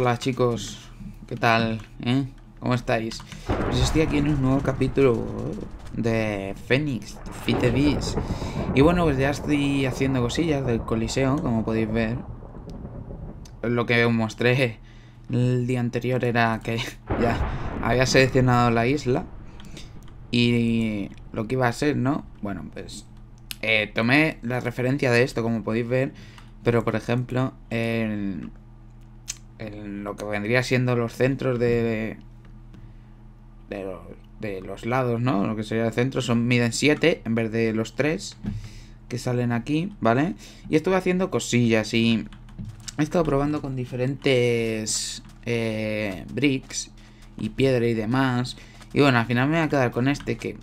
Hola chicos, ¿qué tal? Eh? ¿Cómo estáis? Pues estoy aquí en un nuevo capítulo de Fénix, Fite Y bueno, pues ya estoy haciendo cosillas del Coliseo, como podéis ver. Lo que os mostré el día anterior era que ya había seleccionado la isla. Y lo que iba a ser, ¿no? Bueno, pues eh, tomé la referencia de esto, como podéis ver. Pero, por ejemplo, en en lo que vendría siendo los centros de, de, los, de los lados, ¿no? Lo que sería el centro son miden 7 en vez de los 3 que salen aquí, ¿vale? Y estuve haciendo cosillas y he estado probando con diferentes eh, bricks y piedra y demás. Y bueno, al final me voy a quedar con este que,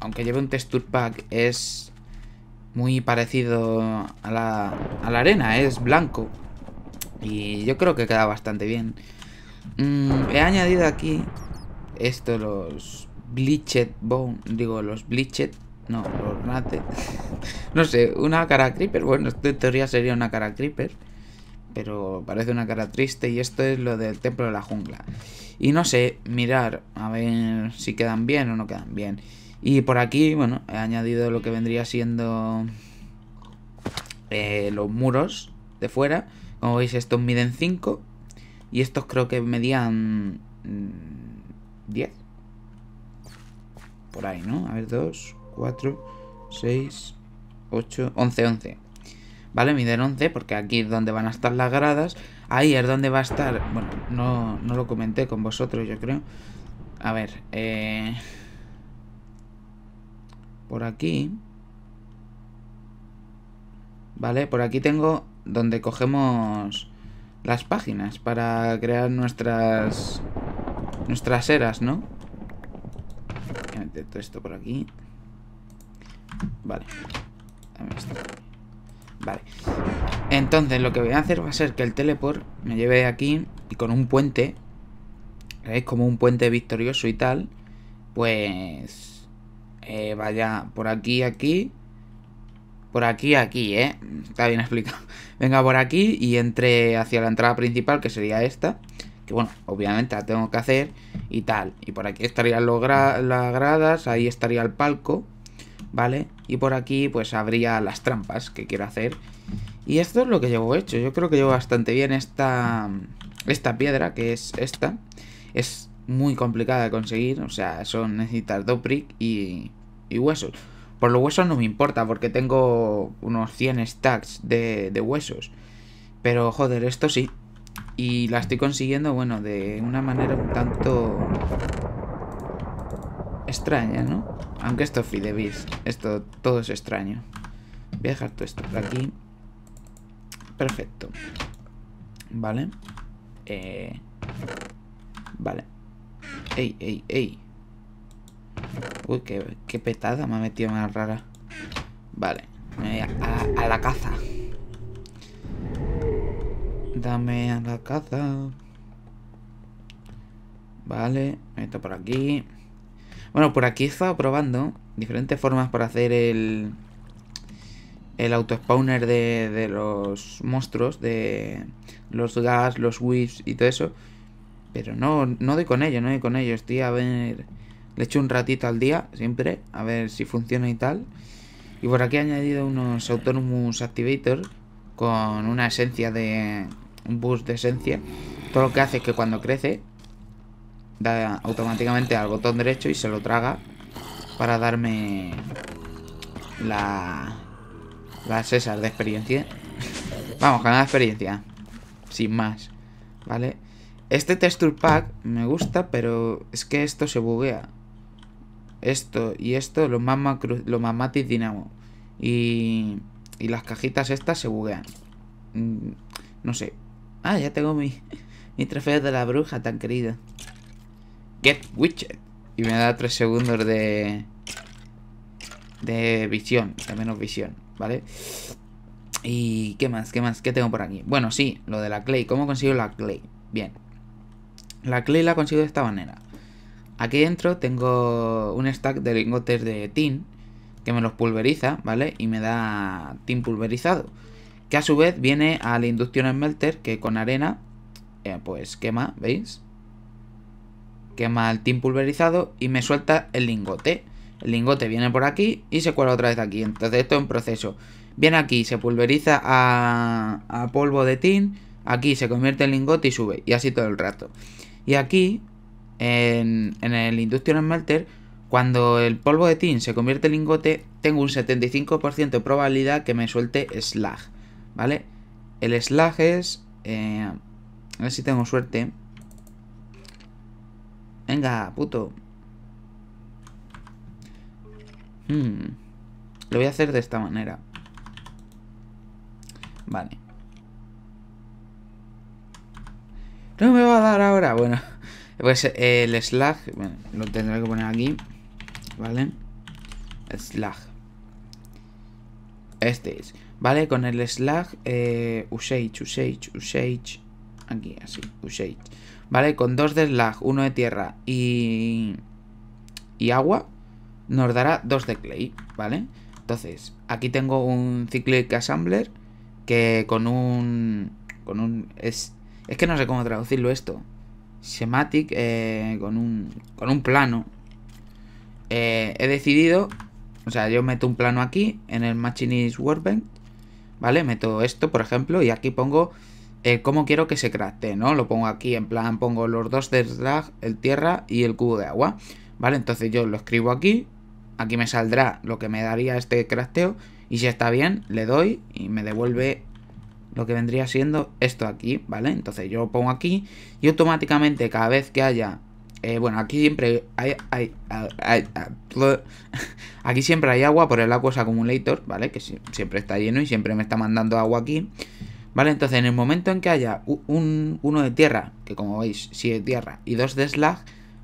aunque lleve un texture pack, es muy parecido a la, a la arena, es blanco. Y yo creo que queda bastante bien. Mm, he añadido aquí esto, los Bleached Bone, digo, los Bleached, no, los Nate. no sé, una cara Creeper, bueno, esto en teoría sería una cara Creeper, pero parece una cara triste y esto es lo del Templo de la Jungla. Y no sé, mirar, a ver si quedan bien o no quedan bien. Y por aquí, bueno, he añadido lo que vendría siendo eh, los muros de fuera como veis, estos miden 5 y estos creo que medían 10. Mm, por ahí, ¿no? A ver, 2, 4, 6, 8, 11, 11. ¿Vale? Miden 11 porque aquí es donde van a estar las gradas. Ahí es donde va a estar... Bueno, no, lo comenté con vosotros, yo creo. A ver, eh... Por aquí... Vale, por aquí tengo donde cogemos las páginas para crear nuestras nuestras eras, ¿no? Voy a meter todo esto por aquí. Vale. Vale. Entonces lo que voy a hacer va a ser que el teleport me lleve aquí y con un puente, ¿veis? Como un puente victorioso y tal, pues eh, vaya por aquí, aquí por aquí, aquí, ¿eh? Está bien explicado. Venga por aquí y entre hacia la entrada principal, que sería esta. Que bueno, obviamente la tengo que hacer y tal. Y por aquí estarían las gradas, ahí estaría el palco, ¿vale? Y por aquí pues habría las trampas que quiero hacer. Y esto es lo que llevo hecho. Yo creo que llevo bastante bien esta, esta piedra, que es esta. Es muy complicada de conseguir, o sea, son necesitas Dopric y, y huesos. Por los huesos no me importa porque tengo unos 100 stacks de, huesos. Pero joder, esto sí. Y la estoy consiguiendo, bueno, de una manera un tanto extraña, ¿no? Aunque esto fidebis, esto todo es extraño. Voy a dejar todo esto por aquí. Perfecto. Vale. Eh, vale. Ey, ey, ey. Uy, qué, qué petada me ha metido más rara. Vale, a, la caza. Dame a la caza. Vale, esto por aquí. Bueno, por aquí he estado probando diferentes formas para hacer el, el auto-spawner de, de, los monstruos, de los gas, los whips y todo eso. Pero no, no doy con ellos, no doy con ellos. Estoy a ver le echo un ratito al día, siempre, a ver si funciona y tal. Y por aquí he añadido unos Autonomous Activator con una esencia de... un boost de esencia. Todo lo que hace es que cuando crece, da automáticamente al botón derecho y se lo traga para darme la... La esas de experiencia. Vamos, ganar experiencia. Sin más. ¿Vale? Este texture pack me gusta, pero es que esto se buguea esto y esto, los más los dinamo. Y, y las cajitas estas se buguean. Mm, no sé. Ah, ya tengo mi, mi trofeo de la bruja tan querida Get Witcher Y me da 3 segundos de... De visión, de menos visión, ¿vale? ¿Y qué más? ¿Qué más? ¿Qué tengo por aquí? Bueno, sí, lo de la clay. ¿Cómo consigo la clay? Bien. La clay la consigo de esta manera. Aquí dentro tengo un stack de lingotes de tin que me los pulveriza, ¿vale? Y me da tin pulverizado. Que a su vez viene al inducción Smelter que con arena, eh, pues quema, ¿veis? Quema el tin pulverizado y me suelta el lingote. El lingote viene por aquí y se cuela otra vez aquí. Entonces esto es un proceso. Viene aquí, se pulveriza a, a polvo de tin. Aquí se convierte en lingote y sube. Y así todo el rato. Y aquí en, el Industrial Smelter, cuando el polvo de tin se convierte en lingote, tengo un 75% de probabilidad que me suelte slag, ¿vale? El slag es... Eh, a ver si tengo suerte. Venga, puto. Hmm. Lo voy a hacer de esta manera. Vale. No me va a dar ahora. Bueno. Pues eh, el slag bueno, lo tendré que poner aquí, ¿vale? Slag Este es, ¿vale? Con el slag eh, usage, usage, usage, aquí, así, usage, ¿vale? Con dos de slag uno de tierra y, y agua, nos dará dos de clay, ¿vale? Entonces, aquí tengo un cyclic assembler que con un... Con un es, es que no sé cómo traducirlo esto. Schematic eh, con, un, con un plano. Eh, he decidido, o sea, yo meto un plano aquí en el Machinist Workbench, ¿vale? Meto esto, por ejemplo, y aquí pongo eh, cómo quiero que se crafte, ¿no? Lo pongo aquí, en plan, pongo los dos de drag, el tierra y el cubo de agua, ¿vale? Entonces yo lo escribo aquí, aquí me saldrá lo que me daría este crafteo, y si está bien, le doy y me devuelve lo que vendría siendo esto aquí, ¿vale? Entonces yo lo pongo aquí y automáticamente cada vez que haya... Eh, bueno, aquí siempre hay, aquí siempre hay agua por el Aquas Accumulator, ¿vale? Que siempre está lleno y siempre me está mandando agua aquí. ¿Vale? Entonces, en el momento en que haya un, uno de tierra, que como veis, si es tierra, y dos de slag,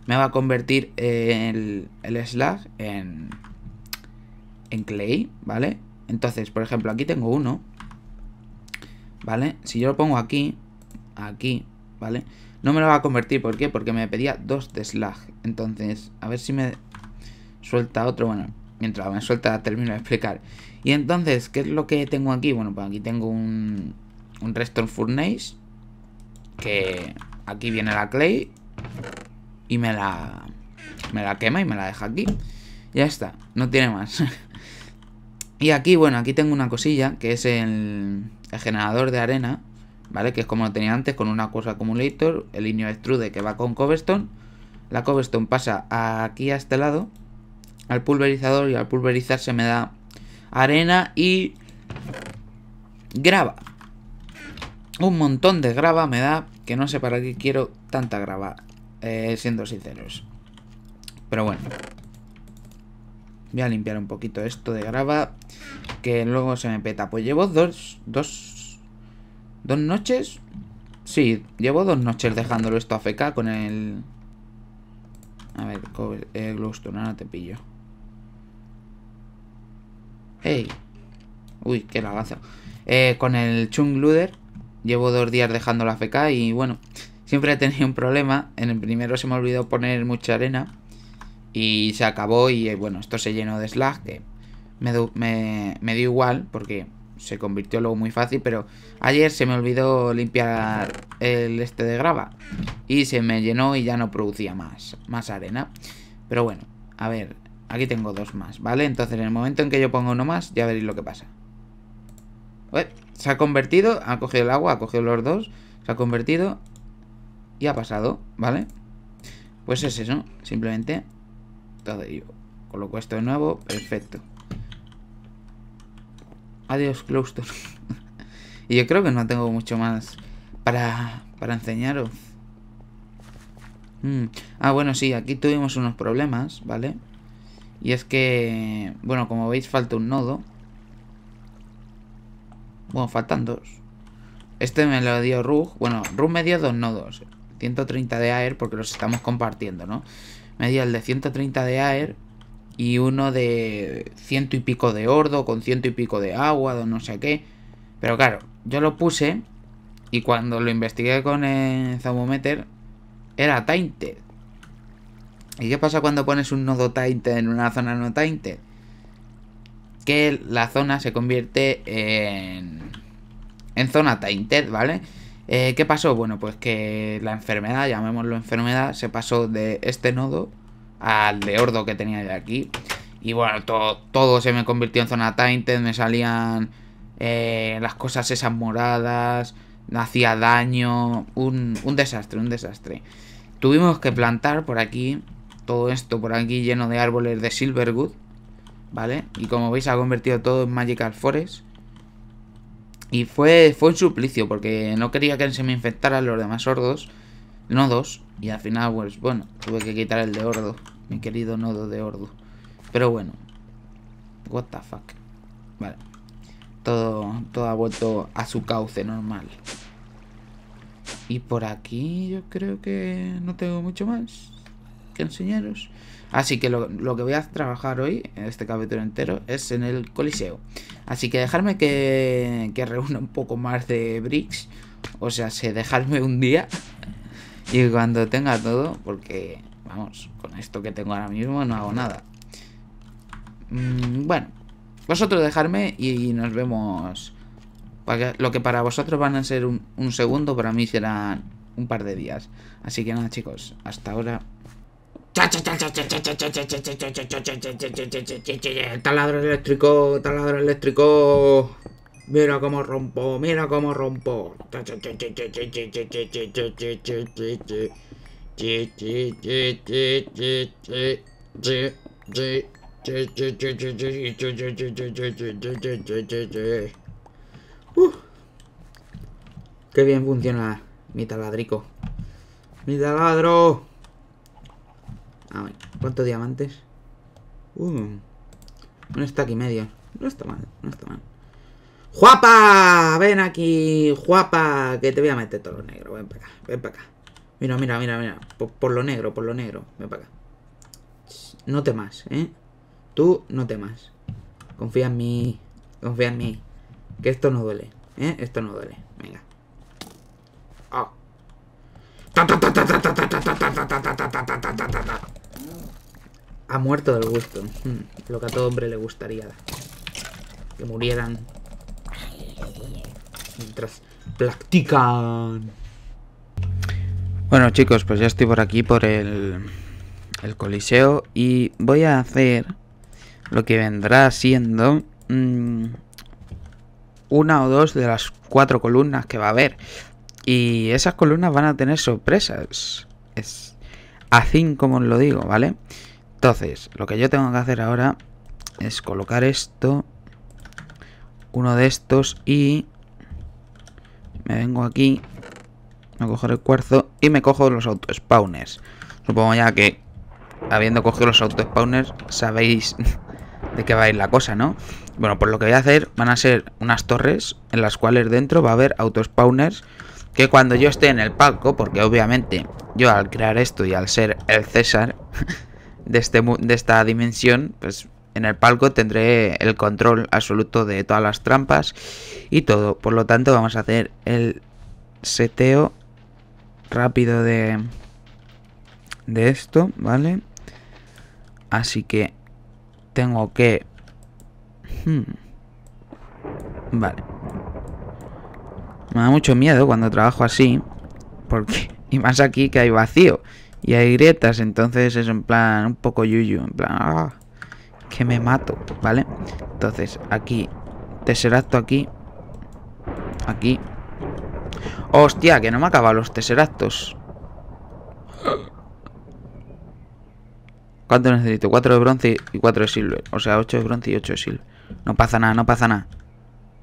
me va a convertir el, el slag en, en clay, ¿vale? Entonces, por ejemplo, aquí tengo uno, ¿vale? Si yo lo pongo aquí, aquí, ¿vale? No me lo va a convertir, ¿por qué? Porque me pedía dos de slag. Entonces, a ver si me suelta otro, bueno, mientras me suelta termino de explicar. Y entonces, ¿qué es lo que tengo aquí? Bueno, pues aquí tengo un, un Restore Furnace, que aquí viene la clay y me la, me la quema y me la deja aquí. Ya está, no tiene más. y aquí, bueno, aquí tengo una cosilla que es el el generador de arena, ¿vale? Que es como lo tenía antes, con una cosa Accumulator, el niño Extrude que va con Cobblestone. La Cobblestone pasa aquí a este lado, al pulverizador, y al pulverizar se me da arena y grava. Un montón de grava me da, que no sé para qué quiero tanta grava, eh, siendo sinceros. Pero bueno, Voy a limpiar un poquito esto de grava. Que luego se me peta. Pues llevo dos... Dos... Dos noches. Sí, llevo dos noches dejándolo esto a feca con el... A ver, glowstone, ahora te pillo. ¡Ey! Uy, qué lagazo. Eh, con el Chung Luder llevo dos días dejando la feca y bueno, siempre he tenido un problema. En el primero se me olvidó poner mucha arena y se acabó y eh, bueno, esto se llenó de slag que me, dio igual porque se convirtió luego muy fácil, pero ayer se me olvidó limpiar el este de grava y se me llenó y ya no producía más, más arena. Pero bueno, a ver, aquí tengo dos más, ¿vale? Entonces en el momento en que yo pongo uno más, ya veréis lo que pasa. se ha convertido, ha cogido el agua, ha cogido los dos, se ha convertido y ha pasado, ¿vale? Pues es eso, simplemente de ello. Coloco esto de nuevo, perfecto. Adiós, Cluster. y yo creo que no tengo mucho más para, enseñaros. Hmm. Ah, bueno, sí, aquí tuvimos unos problemas, ¿vale? Y es que, bueno, como veis falta un nodo. Bueno, faltan dos. Este me lo dio Rug. Bueno, Rug me dio dos nodos. 130 de AER porque los estamos compartiendo, ¿no? media el de 130 de air y uno de ciento y pico de ordo, con ciento y pico de agua, o no sé qué. Pero claro, yo lo puse y cuando lo investigué con el zomometer era tainted. ¿Y qué pasa cuando pones un nodo tainted en una zona no tainted? Que la zona se convierte en, en zona tainted, ¿vale? Eh, ¿Qué pasó? Bueno, pues que la enfermedad, llamémoslo enfermedad, se pasó de este nodo al de ordo que tenía de aquí. Y bueno, todo, se me convirtió en zona tainted, me salían eh, las cosas esas moradas, hacía daño, un, un desastre, un desastre. Tuvimos que plantar por aquí, todo esto por aquí lleno de árboles de Silverwood, ¿vale? Y como veis ha convertido todo en Magical Forest. Y fue, fue un suplicio porque no quería que se me infectaran los demás sordos. Nodos. Y al final, pues bueno, tuve que quitar el de Ordo. Mi querido nodo de Ordo. Pero bueno. What the fuck. Vale. Todo, todo ha vuelto a su cauce normal. Y por aquí yo creo que no tengo mucho más que enseñaros. Así que lo, que voy a trabajar hoy, en este capítulo entero, es en el Coliseo. Así que dejarme que, que reúna un poco más de bricks. O sea, sé, dejarme un día. Y cuando tenga todo, porque, vamos, con esto que tengo ahora mismo no hago nada. Mm, bueno, vosotros dejarme y nos vemos. lo que para vosotros van a ser un, un segundo, para mí serán un par de días. Así que nada, chicos, hasta ahora. Taladro eléctrico, taladro eléctrico. Mira cómo rompo, mira cómo rompo. Uh, qué bien funciona mi taladrico. Mi taladro. A ver, ¿cuántos diamantes? Uh, está aquí medio. No está mal, no está mal. ¡Juapa! Ven aquí, Juapa, que te voy a meter todo lo negro. Ven para acá, ven para acá. Mira, mira, mira, mira. Por, lo negro, por lo negro. Ven para acá. No temas, ¿eh? Tú no temas. Confía en mí, confía en mí. Que esto no duele, ¿eh? Esto no duele. Venga. Ha muerto del gusto. Mm, lo que a todo hombre le gustaría. Que murieran. Mientras practican. Bueno chicos, pues ya estoy por aquí, por el, el coliseo. Y voy a hacer lo que vendrá siendo... Mm, una o dos de las cuatro columnas que va a haber. Y esas columnas van a tener sorpresas. Es así como os lo digo, ¿vale? vale entonces, lo que yo tengo que hacer ahora es colocar esto, uno de estos y me vengo aquí, me cojo el cuarzo y me cojo los auto-spawners. Supongo ya que habiendo cogido los auto-spawners sabéis de qué va a ir la cosa, ¿no? Bueno, pues lo que voy a hacer van a ser unas torres en las cuales dentro va a haber auto-spawners que cuando yo esté en el palco, porque obviamente yo al crear esto y al ser el César... de, este, de esta dimensión, pues en el palco tendré el control absoluto de todas las trampas y todo. Por lo tanto, vamos a hacer el seteo rápido de, de esto, ¿vale? Así que tengo que... Hmm, vale. Me da mucho miedo cuando trabajo así, porque... Y más aquí que hay vacío. Y hay grietas, entonces es en plan un poco yuyu, en plan, ah, que me mato, ¿vale? Entonces, aquí, tesseracto aquí, aquí. ¡Hostia, que no me acaba los tesseractos! ¿Cuánto necesito? 4 de bronce y 4 de silver. O sea, 8 de bronce y 8 de silver. No pasa nada, no pasa nada.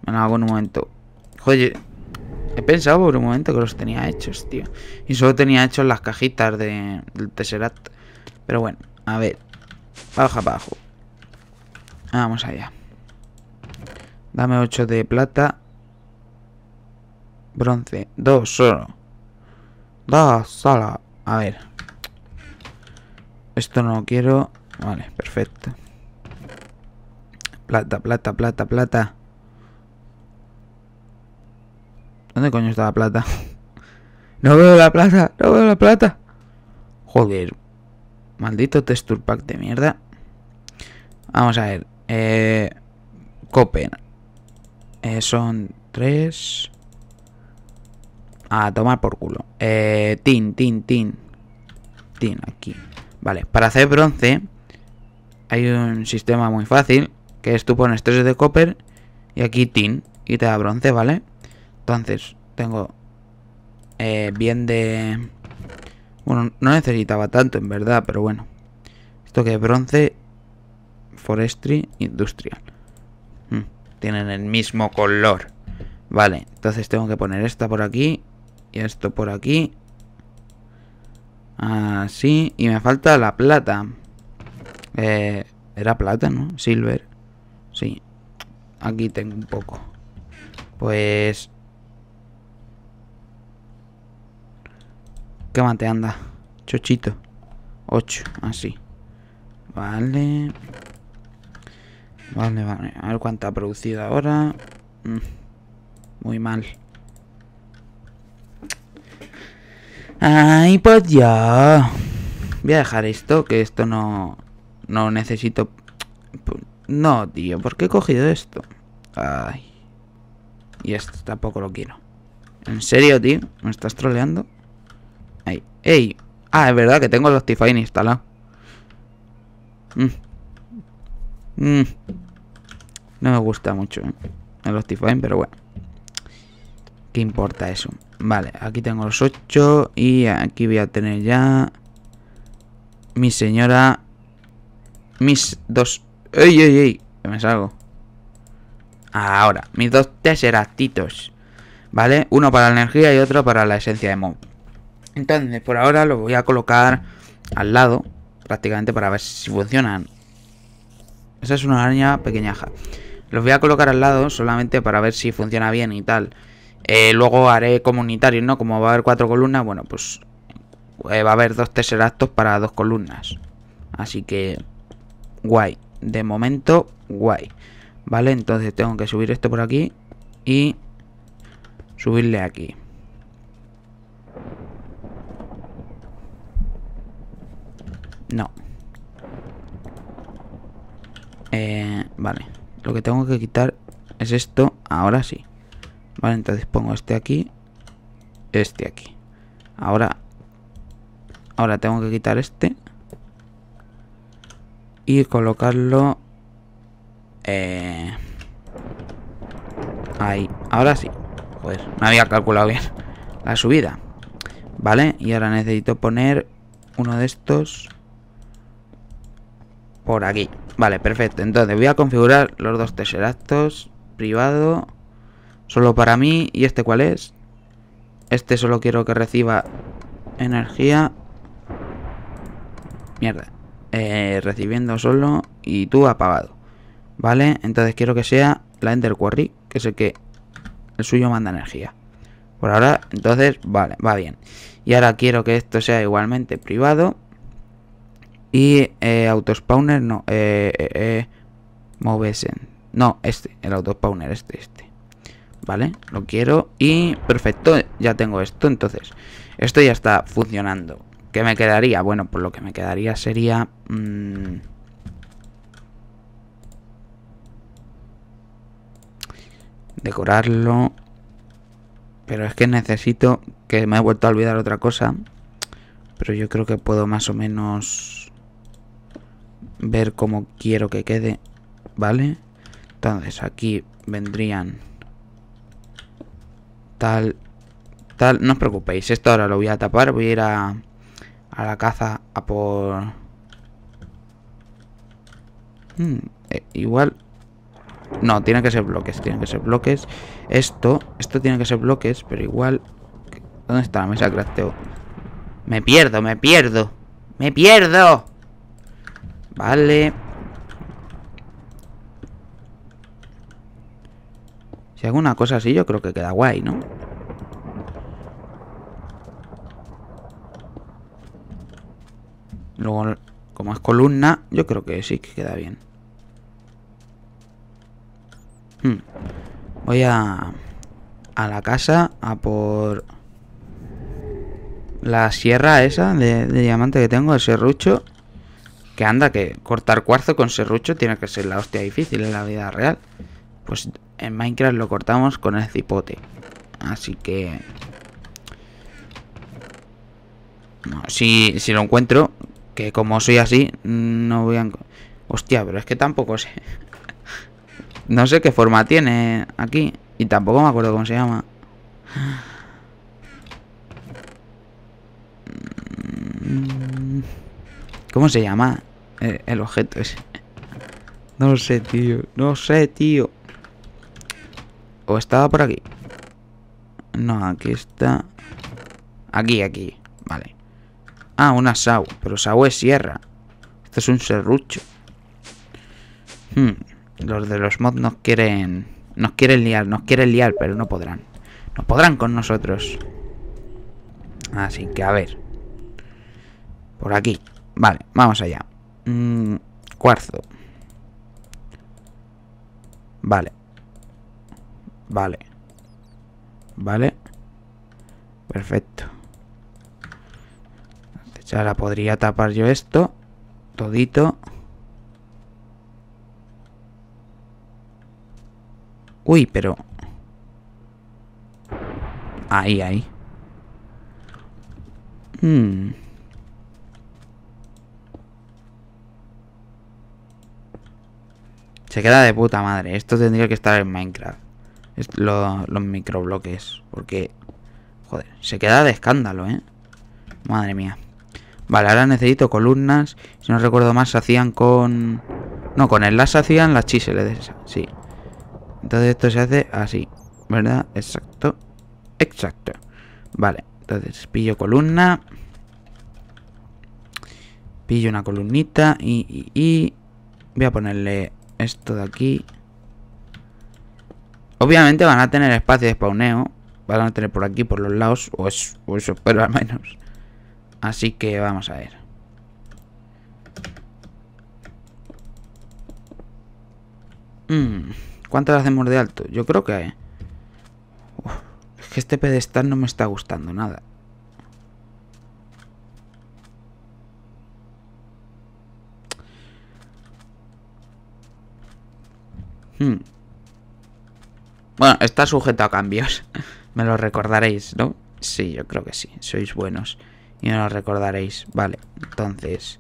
Me hago en un momento. ¡Joder! He pensado por un momento que los tenía hechos, tío. Y solo tenía hechos las cajitas de, del Tesseract. Pero bueno, a ver. Baja abajo. Vamos allá. Dame 8 de plata. Bronce. Dos solo. Dos sala. A ver. Esto no lo quiero. Vale, perfecto. Plata, plata, plata, plata. ¿Dónde coño está la plata? No veo la plata, no veo la plata. Joder. Maldito texture pack de mierda. Vamos a ver. Eh, eh son tres. A tomar por culo. Eh, tin, tin, tin. Tin, aquí. Vale, para hacer bronce hay un sistema muy fácil. Que es tú pones tres de copper y aquí tin. Y te da bronce, ¿vale? vale entonces, tengo eh, bien de... Bueno, no necesitaba tanto en verdad, pero bueno. Esto que es bronce, forestry, industrial. Hmm, tienen el mismo color. Vale, entonces tengo que poner esta por aquí y esto por aquí. Así. Y me falta la plata. Eh, era plata, ¿no? Silver. Sí. Aquí tengo un poco. Pues ¿Qué anda? Chochito. 8, así. Vale. Vale, vale. A ver cuánto ha producido ahora. Mm. Muy mal. Ay, pues ya. Voy a dejar esto, que esto no... No necesito... No, tío, ¿por qué he cogido esto? Ay. Y esto tampoco lo quiero. ¿En serio, tío? ¿Me estás troleando? ¡Ey! Ah, es verdad que tengo el Optifine instalado. Mm. Mm. No me gusta mucho ¿eh? el Optifine, pero bueno. ¿Qué importa eso? Vale, aquí tengo los ocho y aquí voy a tener ya mi señora, mis dos... ¡Ey, ey, ey! Que me salgo. Ahora, mis dos tesseractitos. ¿Vale? Uno para la energía y otro para la esencia de mob. Entonces, por ahora lo voy a colocar al lado, prácticamente para ver si funcionan. Esa es una araña pequeñaja. Los voy a colocar al lado solamente para ver si funciona bien y tal. Eh, luego haré comunitario, ¿no? Como va a haber cuatro columnas, bueno, pues eh, va a haber dos tesseractos para dos columnas. Así que, guay. De momento, guay. Vale, entonces tengo que subir esto por aquí y subirle aquí. No. Eh, vale. Lo que tengo que quitar es esto. Ahora sí. Vale, entonces pongo este aquí. Este aquí. Ahora. Ahora tengo que quitar este. Y colocarlo. Eh, ahí. Ahora sí. Joder, no había calculado bien la subida. Vale, y ahora necesito poner uno de estos. Por aquí. Vale, perfecto. Entonces voy a configurar los dos tesseractos. Privado. Solo para mí. ¿Y este cuál es? Este solo quiero que reciba energía. Mierda. Eh, recibiendo solo y tú apagado. ¿Vale? Entonces quiero que sea la Ender Quarry, que es el que el suyo manda energía. Por ahora, entonces, vale, va bien. Y ahora quiero que esto sea igualmente privado. Y auto eh, autospawner, no. Eh, eh, eh, movesen. No, este. El autospawner, este, este. ¿Vale? Lo quiero. Y perfecto, ya tengo esto. Entonces, esto ya está funcionando. ¿Qué me quedaría? Bueno, pues lo que me quedaría sería... Mm, decorarlo. Pero es que necesito... Que me he vuelto a olvidar otra cosa. Pero yo creo que puedo más o menos ver cómo quiero que quede, ¿vale? Entonces aquí vendrían tal, tal. No os preocupéis, esto ahora lo voy a tapar, voy a ir a, la caza a por... Hmm, eh, igual... No, tienen que ser bloques, tienen que ser bloques. Esto, esto tiene que ser bloques, pero igual... ¿Dónde está la mesa de crafteo? Me pierdo, me pierdo. Me pierdo. Vale. Si hago una cosa así, yo creo que queda guay, ¿no? Luego, como es columna, yo creo que sí que queda bien. Hmm. Voy a, a la casa a por la sierra esa de, de diamante que tengo, el serrucho. Que anda, que cortar cuarzo con serrucho tiene que ser la hostia difícil en la vida real. Pues en Minecraft lo cortamos con el cipote. Así que... si, si lo encuentro, que como soy así, no voy a... Hostia, pero es que tampoco sé. no sé qué forma tiene aquí. Y tampoco me acuerdo cómo se llama. Mm. ¿Cómo se llama? Eh, el objeto ese. No sé, tío. No sé, tío. O estaba por aquí. No, aquí está. Aquí, aquí. Vale. Ah, una SAU. Pero SAU es sierra. Esto es un serrucho. Hmm. Los de los mods nos quieren... Nos quieren liar, nos quieren liar, pero no podrán. No podrán con nosotros. Así que, a ver. Por aquí. Vale, vamos allá. Mmm... cuarzo. Vale. Vale. Vale. Perfecto. Ahora podría tapar yo esto. Todito. Uy, pero... Ahí, ahí. Hmm. Se queda de puta madre. Esto tendría que estar en Minecraft. los los microbloques. Porque, joder, se queda de escándalo, ¿eh? Madre mía. Vale, ahora necesito columnas. Si no recuerdo más, se hacían con... No, con el las hacían las chiseles Sí. Entonces esto se hace así. ¿Verdad? Exacto. Exacto. Vale. Entonces pillo columna. Pillo una columnita. y... Voy a ponerle esto de aquí. Obviamente van a tener espacio de spawneo. Van a tener por aquí, por los lados. O eso, pero al menos. Así que vamos a ver. Mm, ¿Cuánto le hacemos de alto? Yo creo que... es que este pedestal no me está gustando nada. Hmm. Bueno, está sujeto a cambios. me lo recordaréis, ¿no? Sí, yo creo que sí. Sois buenos. Y me lo recordaréis. Vale, entonces...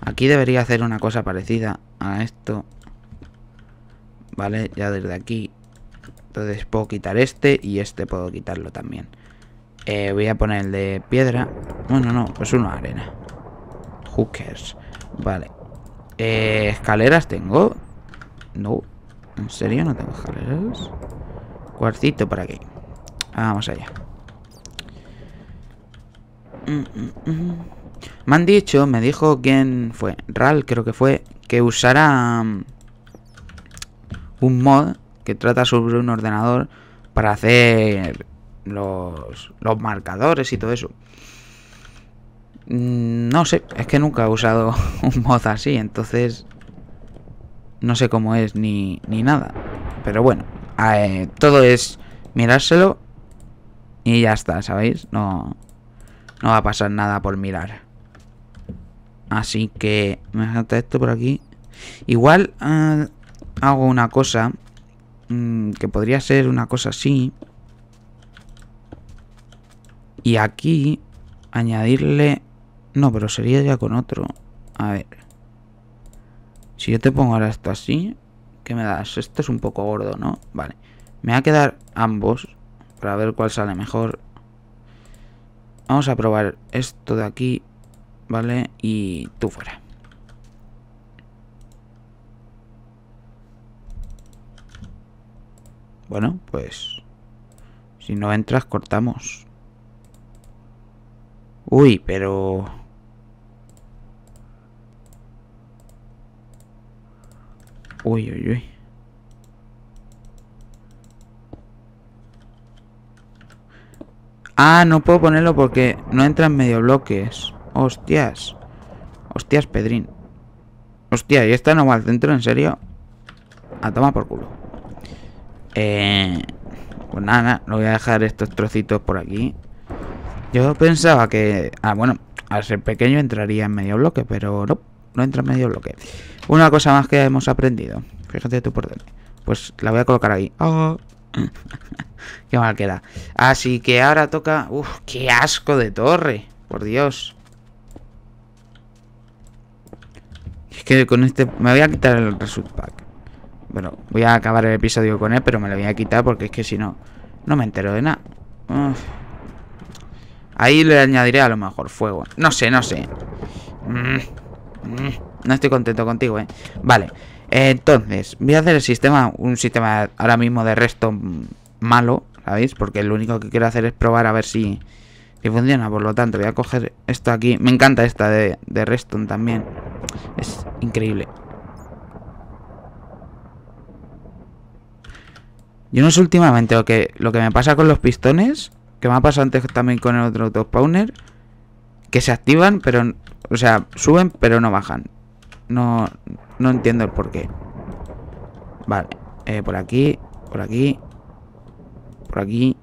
Aquí debería hacer una cosa parecida a esto. Vale, ya desde aquí. Entonces puedo quitar este y este puedo quitarlo también. Eh, voy a poner el de piedra. Bueno, no, pues uno arena. Hookers. Vale. Eh, ¿Escaleras tengo? No. ¿En serio? No tengo jaleros. Cuartito por aquí. Ah, vamos allá. Mm, mm, mm. Me han dicho, me dijo quién fue, Ral creo que fue, que usara un mod que trata sobre un ordenador para hacer los, los marcadores y todo eso. No sé, es que nunca he usado un mod así, entonces no sé cómo es ni, nada. Pero bueno, eh, todo es mirárselo y ya está, ¿sabéis? No, no va a pasar nada por mirar. Así que me falta esto por aquí. Igual eh, hago una cosa mm, que podría ser una cosa así. Y aquí añadirle... No, pero sería ya con otro. A ver. Si yo te pongo ahora esto así, ¿qué me das? Esto es un poco gordo, ¿no? Vale. Me va a quedar ambos para ver cuál sale mejor. Vamos a probar esto de aquí, ¿vale? Y tú fuera. Bueno, pues... Si no entras, cortamos. Uy, pero... Uy, uy, uy. Ah, no puedo ponerlo porque no entra en medio bloques. Hostias. Hostias, Pedrín. Hostia, ¿y esta no va al centro? ¿En serio? A tomar por culo. Eh, pues nada, nada, lo voy a dejar estos trocitos por aquí. Yo pensaba que... Ah, bueno, al ser pequeño entraría en medio bloque, pero no no entra medio bloque. Una cosa más que hemos aprendido. Fíjate tú por dónde. Pues la voy a colocar ahí. Oh. qué mal queda. Así que ahora toca... Uf, qué asco de torre. Por Dios. Es que con este... Me voy a quitar el result pack. Bueno, voy a acabar el episodio con él, pero me lo voy a quitar porque es que si no... No me entero de nada. Ahí le añadiré a lo mejor fuego. No sé, no sé. Mm. Mm, no estoy contento contigo, ¿eh? Vale. Entonces, voy a hacer el sistema, un sistema ahora mismo de Reston malo, ¿sabéis? Porque lo único que quiero hacer es probar a ver si, funciona. Por lo tanto, voy a coger esto aquí. Me encanta esta de, de Reston también. Es increíble. Yo no sé últimamente lo que, lo que me pasa con los pistones, que me ha pasado antes también con el otro autospawner, que se activan, pero o sea, suben pero no bajan. No, no entiendo el porqué. Vale, eh, por aquí, por aquí, por aquí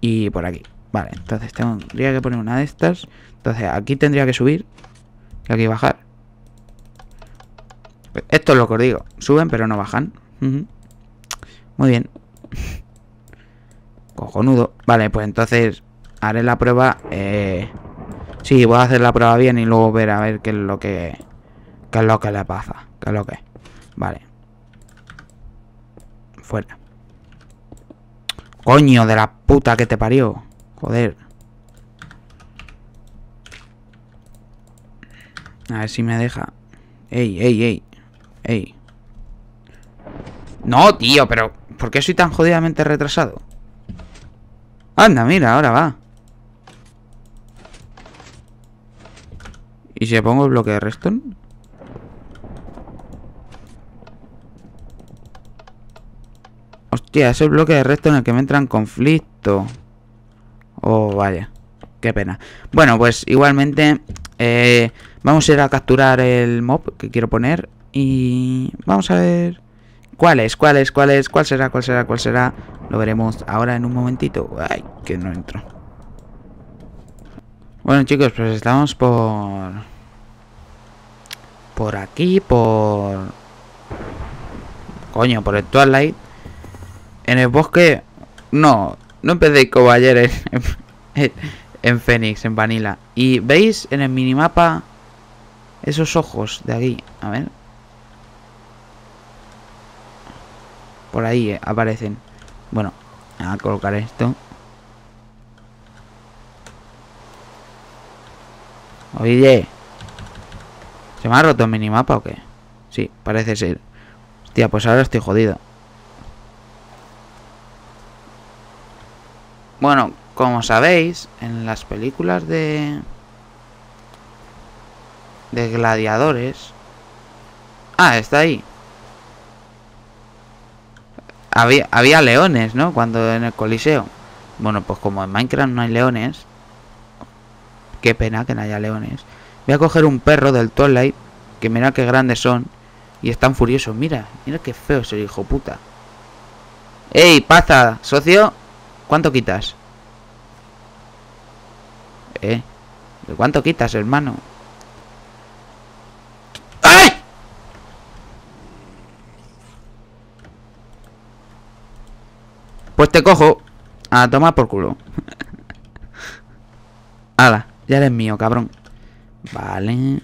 y por aquí. Vale, entonces tendría que poner una de estas. Entonces aquí tendría que subir y aquí bajar. Esto es lo que os digo. Suben pero no bajan. Muy bien. Cojonudo. Vale, pues entonces haré la prueba. Eh, Sí, voy a hacer la prueba bien y luego ver a ver qué es lo que... Qué es lo que le pasa. Qué es lo que... Vale. Fuera. Coño de la puta que te parió. Joder. A ver si me deja. Ey, ey, ey. Ey. No, tío, pero... ¿Por qué soy tan jodidamente retrasado? Anda, mira, ahora va. ¿Y si pongo el bloque de redstone? Hostia, es el bloque de redstone en el que me entra en conflicto. Oh, vaya. Qué pena. Bueno, pues igualmente eh, vamos a ir a capturar el mob que quiero poner. Y vamos a ver... ¿Cuál es? ¿Cuál es? ¿Cuál es? ¿Cuál será? ¿Cuál será? ¿Cuál será? Lo veremos ahora en un momentito. Ay, que no entro. Bueno chicos, pues estamos por por aquí, por... Coño, por el Twilight. En el bosque... No, no empecéis como ayer en, en, en en Vanilla. Y veis en el minimapa esos ojos de aquí. A ver. Por ahí eh, aparecen. Bueno, a colocar esto. Oye. ¿Se me ha roto el minimapa o qué? Sí, parece ser. Hostia, pues ahora estoy jodido. Bueno, como sabéis, en las películas de... De gladiadores... Ah, está ahí. Había, había leones, ¿no? Cuando en el coliseo. Bueno, pues como en Minecraft no hay leones... Qué pena que no haya leones. Voy a coger un perro del Twilight, que mira qué grandes son. Y están furiosos, mira, mira qué feo ese hijo puta. ¡Ey, pasa, socio! ¿Cuánto quitas? ¿Eh? ¿De cuánto quitas, hermano? ¡Ay! Pues te cojo a tomar por culo. Hala, ya eres mío, cabrón. Vale.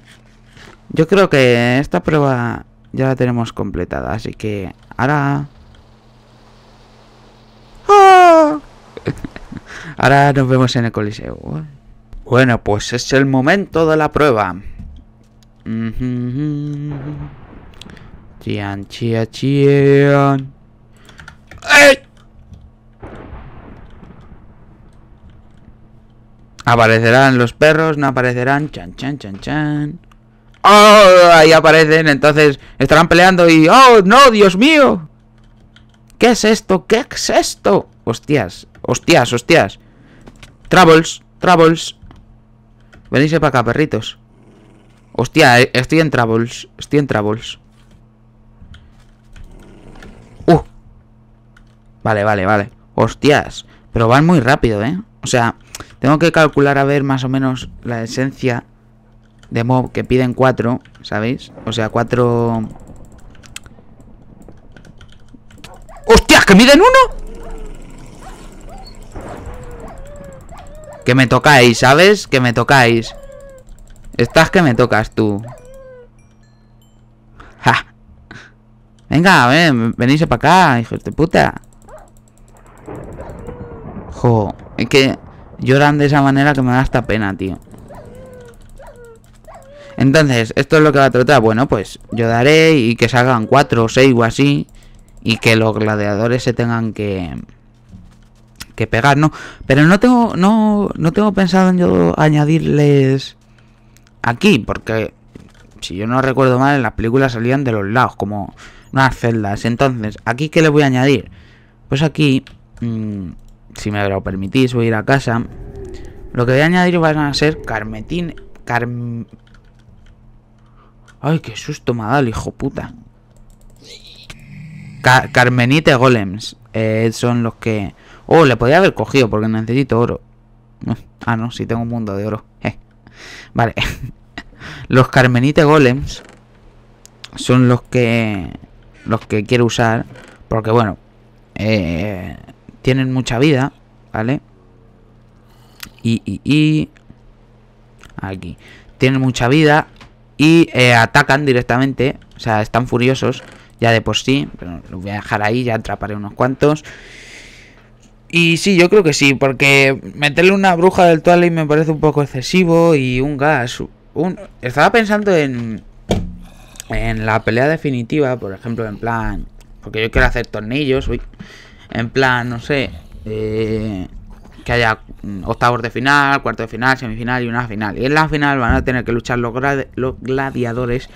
Yo creo que esta prueba ya la tenemos completada, así que ahora... ¡Ah! ahora nos vemos en el coliseo. Bueno, pues es el momento de la prueba. Chian, chia, chian. ¡Eh! Aparecerán los perros, no aparecerán. Chan, chan, chan, chan. ¡Oh! Ahí aparecen, entonces estarán peleando y... ¡Oh, no, Dios mío! ¿Qué es esto? ¿Qué es esto? Hostias, hostias, hostias. Travels, troubles. Venís para acá, perritos. Hostia, eh, estoy en troubles, estoy en troubles. Uh. Vale, vale, vale. Hostias, pero van muy rápido, ¿eh? O sea, tengo que calcular a ver más o menos la esencia de mob que piden cuatro, ¿sabéis? O sea, 4... ¡Hostias, que miden uno! Que me tocáis, ¿sabes? Que me tocáis. Estás que me tocas tú. Venga, ven, venís para acá, hijos de puta. Jo, es que Lloran de esa manera que me da hasta pena, tío. Entonces, esto es lo que va a tratar. Bueno, pues yo daré y que salgan cuatro o seis o así. Y que los gladiadores se tengan que que pegar, ¿no? Pero no tengo, no, no tengo pensado en yo añadirles aquí, porque si yo no recuerdo mal, en las películas salían de los lados, como unas celdas. Entonces, ¿aquí qué le voy a añadir? Pues aquí mm, si me lo permitís, voy a ir a casa. Lo que voy a añadir van a ser carmetín... Car... Ay, qué susto me ha dado el hijo puta. Carmenite Golems. Eh, son los que... Oh, le podía haber cogido porque necesito oro. Ah, no, sí tengo un mundo de oro. Vale. los Carmenite Golems son los que... Los que quiero usar. Porque bueno... Eh, tienen mucha vida, ¿vale? Y, y, Aquí. Tienen mucha vida y eh, atacan directamente. O sea, están furiosos ya de por sí. Pero los voy a dejar ahí, ya atraparé unos cuantos. Y sí, yo creo que sí, porque meterle una bruja del Twilight me parece un poco excesivo y un gas. Un... Estaba pensando en, en la pelea definitiva, por ejemplo, en plan... Porque yo quiero hacer tornillos, uy, en plan, no sé, eh, que haya octavos de final, cuarto de final, semifinal y una final. Y en la final van a tener que luchar los, gladiadores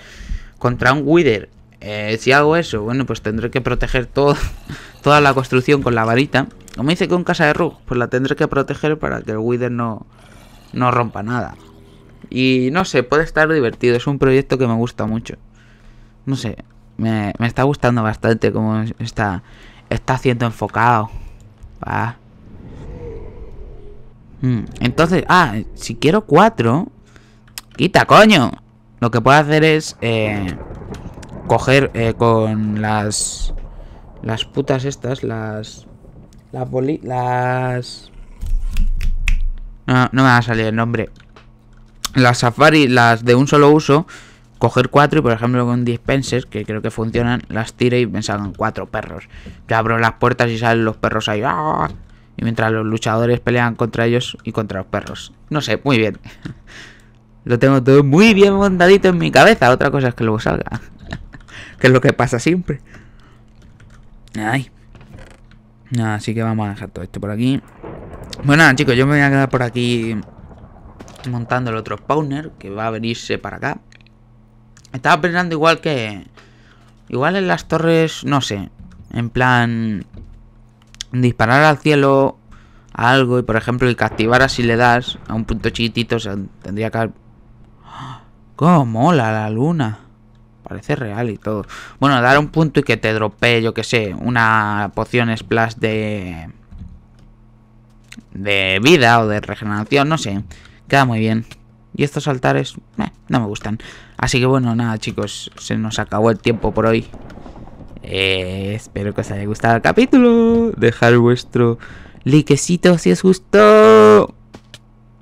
contra un Wither. Eh, si hago eso, bueno, pues tendré que proteger toda la construcción con la varita. Como hice con Casa de Rug, pues la tendré que proteger para que el Wither no, no rompa nada. Y no sé, puede estar divertido. Es un proyecto que me gusta mucho. No sé, me, me está gustando bastante como está está siendo enfocado. Hmm, entonces, ah, si quiero cuatro... ¡Quita, coño! Lo que puedo hacer es... Eh, coger eh, con las... Las putas estas, las... Las boli... Las... No, no me va a salir el nombre. Las safari, las de un solo uso coger cuatro y por ejemplo con dispensers, que creo que funcionan, las tiro y me salgan cuatro perros. Yo abro las puertas y salen los perros ahí. ¡ah! Y mientras los luchadores pelean contra ellos y contra los perros. No sé, muy bien. Lo tengo todo muy bien montadito en mi cabeza. Otra cosa es que luego salga. que es lo que pasa siempre. Ay. Así que vamos a dejar todo esto por aquí. Bueno, pues chicos, yo me voy a quedar por aquí montando el otro spawner que va a venirse para acá. Estaba pensando igual que... Igual en las torres, no sé. En plan... Disparar al cielo algo y por ejemplo el que así le das a un punto chiquitito, o sea, tendría que... ¡Ah! ¡Cómo mola la luna! Parece real y todo. Bueno, dar un punto y que te dropee, yo que sé, una poción splash de... De vida o de regeneración, no sé. Queda muy bien. Y estos altares eh, no me gustan. Así que bueno, nada chicos, se nos acabó el tiempo por hoy. Eh, espero que os haya gustado el capítulo. Dejar vuestro likecito si os gustó.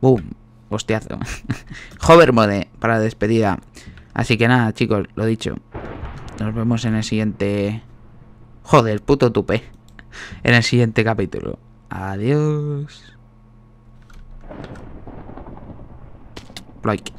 Boom, hostiazo. Hover mode para despedida. Así que nada chicos, lo dicho. Nos vemos en el siguiente... Joder, puto tupe. En el siguiente capítulo. Adiós. like